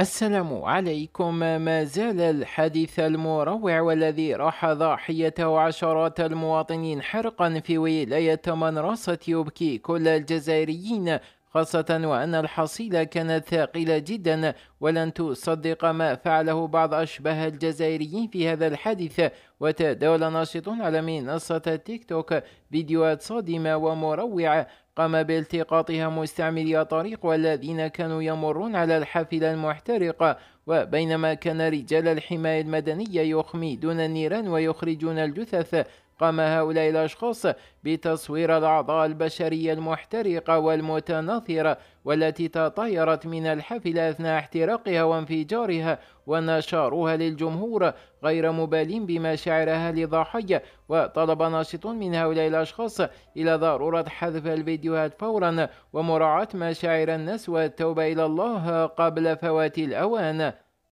السلام عليكم ما زال الحديث المروع والذي راح ضاحيته عشرات المواطنين حرقا في ولاية منراسة يبكي كل الجزائريين خاصة وأن الحصيلة كانت ثاقلة جدا ولن تصدق ما فعله بعض أشباه الجزائريين في هذا الحادث وتداول ناشطون على منصة تيك توك فيديوهات صادمة ومروعة قام بالتقاطها مستعملي طريق والذين كانوا يمرون على الحافلة المحترقة وبينما كان رجال الحماية المدنية يخمدون النيران ويخرجون الجثث قام هؤلاء الأشخاص بتصوير الأعضاء البشرية المحترقة والمتناثرة والتي تطايرت من الحافلة أثناء احتراقها وانفجارها ونشروها للجمهور غير مبالين بمشاعرها لضحية وطلب ناشط من هؤلاء الأشخاص إلى ضرورة حذف الفيديوهات فورا ومراعاة مشاعر الناس والتوبة إلى الله قبل فوات الأوان